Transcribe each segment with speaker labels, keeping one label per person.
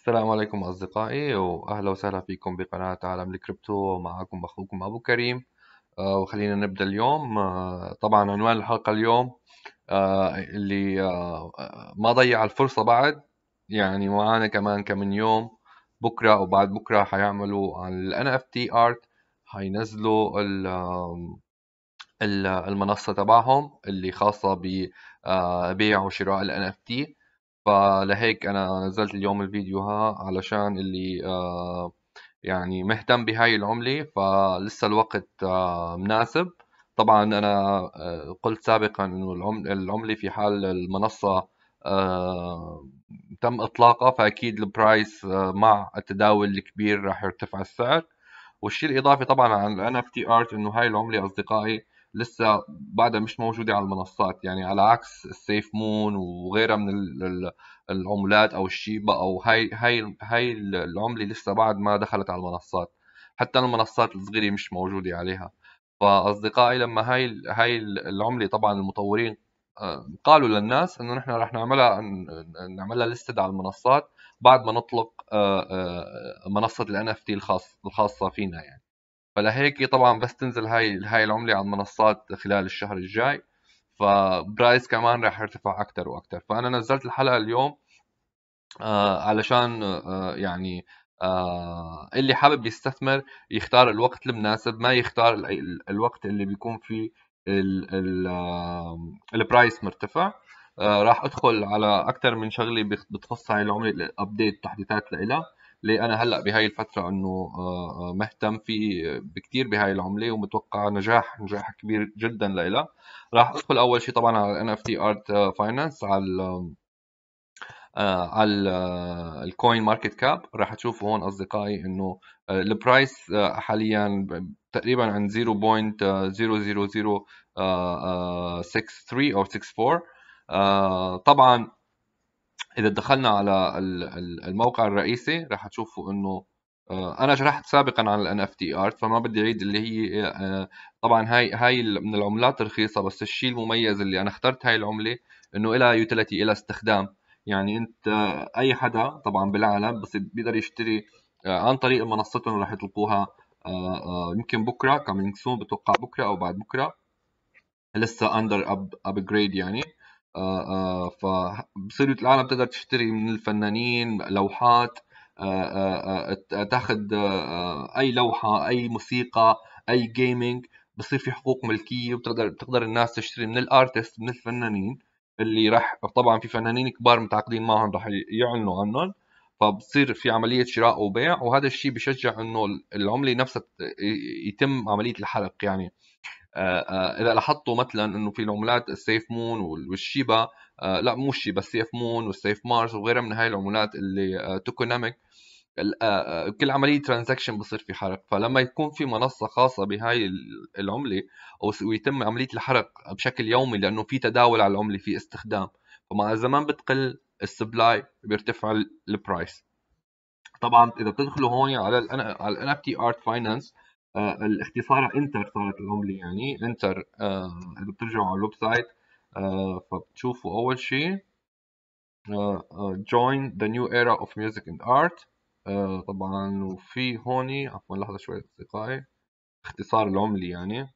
Speaker 1: السلام عليكم أصدقائي وأهلا وسهلا فيكم بقناة عالم الكريبتو معكم أخوكم أبو كريم أه وخلينا نبدأ اليوم أه طبعا عنوان الحلقة اليوم أه اللي آه، آه، ما ضيع الفرصة بعد يعني معانا كمان كم يوم بكرة أو بعد بكرة حيعملوا على ال NFT Art حينزلوا المنصة تبعهم اللي خاصة ببيع آه، وشراء ال NFT فلهيك انا نزلت اليوم الفيديو ها علشان اللي آه، يعني مهتم بهاي العملة فلسه الوقت آه، مناسب طبعا انا آه، قلت سابقا انه العملة في حال المنصة تم اطلاقها فاكيد البرايس مع التداول الكبير راح يرتفع السعر والشيء الاضافي طبعا عن ال NFT art انه هاي العملة اصدقائي لسه بعدها مش موجوده على المنصات يعني على عكس السيف مون وغيرها من العملات او الشيبا او هاي هاي هاي العمله لسه بعد ما دخلت على المنصات حتى المنصات الصغيره مش موجوده عليها فاصدقائي لما هاي هاي العمله طبعا المطورين آه، قالوا للناس انه نحن رح نعملها نعملها لستد على المنصات بعد ما نطلق آه، آه، منصه الان اف تي الخاصه فينا يعني فلهيك طبعا بس تنزل هاي هاي العمله على المنصات خلال الشهر الجاي فبرايس كمان راح يرتفع اكثر واكثر فانا نزلت الحلقه اليوم آه علشان آه يعني آه اللي حابب يستثمر يختار الوقت المناسب ما يختار الوقت اللي بيكون فيه البرايس مرتفع آه راح ادخل على اكثر من شغله بتخص هاي العمله الابديت تحديثات لها ليه انا هلا بهاي الفتره انه آه، آه، مهتم في بكثير بهاي العمله ومتوقع نجاح نجاح كبير جدا لها راح ادخل اول شيء طبعا على ان اف تي ارت فاينانس على آه، على الكوين ماركت كاب راح تشوفوا هون اصدقائي انه البرايس حاليا تقريبا عند 0.00063 او 64 طبعا اذا دخلنا على الموقع الرئيسي راح تشوفوا انه آه، انا شرحت سابقا عن الان اف تي ارت فما بدي اعيد اللي هي آه، طبعا هاي هاي من العملات الرخيصه بس الشيء المميز اللي انا اخترت هاي العمله انه لها يوتيليتي لها استخدام يعني انت آه، اي حدا طبعا بالعالم بس بيقدر يشتري عن طريق منصتهم راح يطلقوها يمكن بكره كامينج سون بتوقع بكره او بعد بكره لسه اندر اب ابجريد يعني آه، آه، فبصير العالم تقدر تشتري من الفنانين لوحات آه، تاخذ اي لوحه اي موسيقى اي جيمنج بصير في حقوق ملكيه وبتقدر بتقدر الناس تشتري من الارتست من الفنانين اللي راح طبعا في فنانين كبار متعاقدين معهم راح يعلنوا عنهم فبصير في عمليه شراء وبيع وهذا الشيء بشجع انه العمله نفسها يتم عمليه الحرق يعني آه، آه، اذا لاحظتوا مثلا انه في العملات السيف مون والشيبا آه، لا مو الشيبا السيف مون والسيف مارس وغيرها من هاي العملات اللي توكونوميك كل عملية ترانزاكشن بصير في حرق فلما يكون في منصة خاصة بهاي العملة ويتم عملية الحرق بشكل يومي لأنه في تداول على العملة في استخدام فمع الزمان بتقل السبلاي بيرتفع البرايس طبعا اذا بتدخلوا هون على الـ على الان اف تي آه، الاختصار انتر صارت العمله يعني انتر اذا آه، بترجعوا على الويب سايت آه، فبتشوفوا اول شيء join the new era of music and art طبعا وفي هون عفوا لحظه شوي اصدقائي اختصار العمله يعني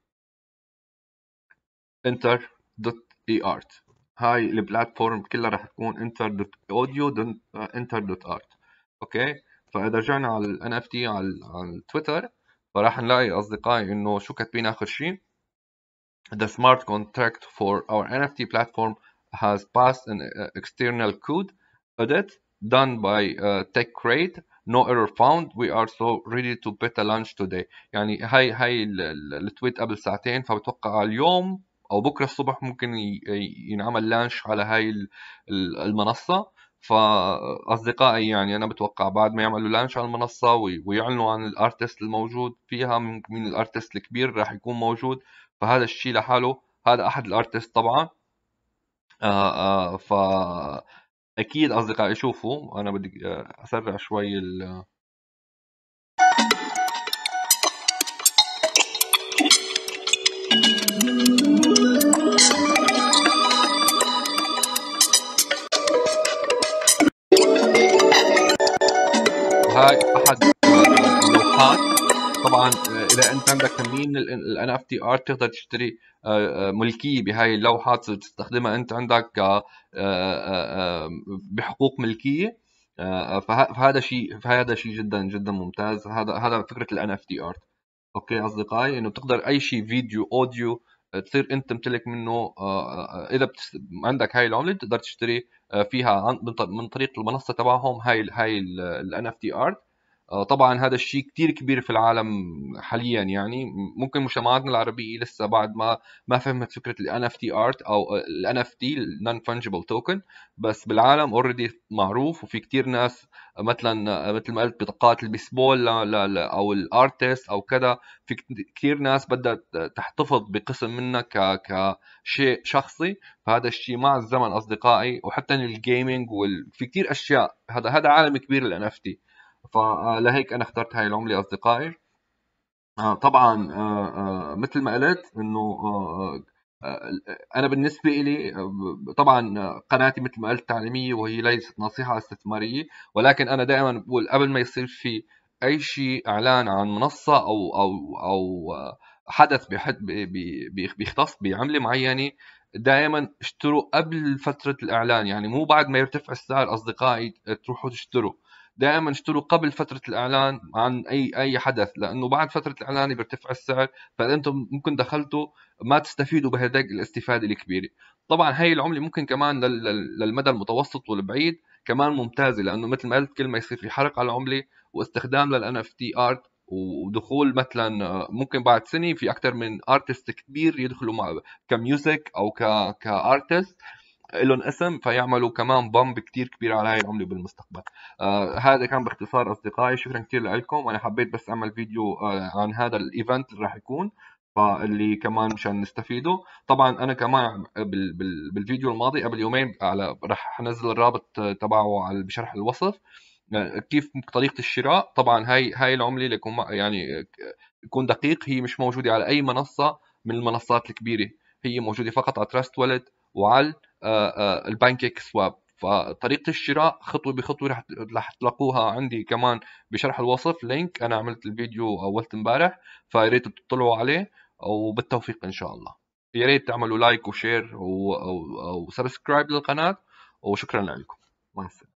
Speaker 1: انتر دوت اي ارت هاي البلاتفورم كلها راح تكون انتر دوت اوديو انتر دوت ارت اوكي فاذا رجعنا على ال NFT على على تويتر فراح نلاقي اصدقائي انه شو كاتبين اخر شيء The smart contract for our NFT platform has passed an external code audit done by uh, TechCrate no error found we are so ready to beta launch today يعني هاي هاي التويت قبل ساعتين فبتوقع اليوم او بكره الصبح ممكن ينعمل لانش على هاي المنصه فاصدقائي يعني انا بتوقع بعد ما يعملوا لانش على المنصه ويعلنوا عن الارتست الموجود فيها مين الارتست الكبير راح يكون موجود فهذا الشيء لحاله هذا احد الارتست طبعا آآ آه، آآ آه، ف اكيد اصدقائي شوفوا انا بدي آه، اسرع شوي ال طبعا آه، اذا انت عندك تمرين الان اف تي ارت تقدر تشتري آه، آه، ملكيه بهاي اللوحه تستخدمها انت عندك بحقوق ملكيه فهذا شيء فهذا شيء جدا جدا ممتاز هذا هذا فكره الان اف تي ارت اوكي اصدقائي انه بتقدر اي شيء فيديو اوديو تصير انت تمتلك منه اذا بتس... عندك هاي العمله بتقدر تشتري فيها من طريق المنصه تبعهم هاي هاي الان اف تي ارت آه، طبعا هذا الشيء كتير كبير في العالم حاليا يعني ممكن مجتمعاتنا العربية لسه بعد ما ما فهمت فكرة اف NFT art أو اف NFT non fungible token بس بالعالم اوريدي معروف وفي كتير ناس مثلا مثل ما قلت بطاقات البيسبول أو الارتست أو كذا في كتير ناس بدها تحتفظ بقسم منها ك كشيء شخصي فهذا الشيء مع الزمن أصدقائي وحتى الجيمنج وفي كتير أشياء هذا هذا عالم كبير اف NFT فلهيك انا اخترت هاي العمله اصدقائي آه، طبعا آه، آه، مثل ما قلت انه انا بالنسبه لي طبعا قناتي مثل ما قلت تعليميه وهي ليست نصيحه استثماريه ولكن انا دائما بقول قبل ما يصير في اي شيء اعلان عن منصه او او او حدث بيختص بعمله معينه دائما اشتروا قبل فتره الاعلان يعني مو بعد ما يرتفع السعر اصدقائي تروحوا تشتروا دائما اشتروا قبل فتره الاعلان عن اي اي حدث لانه بعد فتره الاعلان بيرتفع السعر فانتم ممكن دخلتوا ما تستفيدوا بهذاك الاستفاده الكبيره طبعا هي العمله ممكن كمان للمدى المتوسط والبعيد كمان ممتازه لانه مثل ما قلت كل ما يصير في حرق على العمله واستخدام للان اف تي ارت ودخول مثلا ممكن بعد سنه في اكثر من ارتست كبير يدخلوا مع كميوزك او ك كارتست لهم اسم فيعملوا كمان بمب كتير كبير على هاي العمله بالمستقبل آه هذا كان باختصار اصدقائي شكرا كثير لكم انا حبيت بس اعمل فيديو آه عن هذا الايفنت اللي راح يكون فاللي كمان مشان نستفيده طبعا انا كمان بالفيديو الماضي قبل يومين على راح انزل الرابط تبعه على بشرح الوصف آه، كيف طريقه الشراء طبعا هاي هاي العمله ليكون يعني يكون دقيق هي مش موجوده على اي منصه من المنصات الكبيره هي موجوده فقط على تراست ولد وعلى آه، آه، البانكيك سواب فطريقه الشراء خطوه بخطوه رح تلاقوها عندي كمان بشرح الوصف لينك انا عملت الفيديو اول امبارح فيا ريت تطلعوا عليه وبالتوفيق ان شاء الله يا ريت تعملوا لايك وشير وسبسكرايب للقناه وشكرا لكم مع السلامه